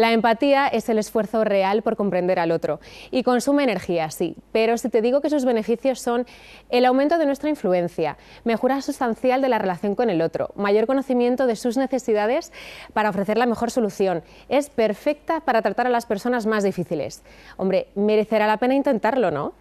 La empatía es el esfuerzo real por comprender al otro y consume energía, sí, pero si te digo que sus beneficios son el aumento de nuestra influencia, mejora sustancial de la relación con el otro, mayor conocimiento de sus necesidades para ofrecer la mejor solución, es perfecta para tratar a las personas más difíciles. Hombre, merecerá la pena intentarlo, ¿no?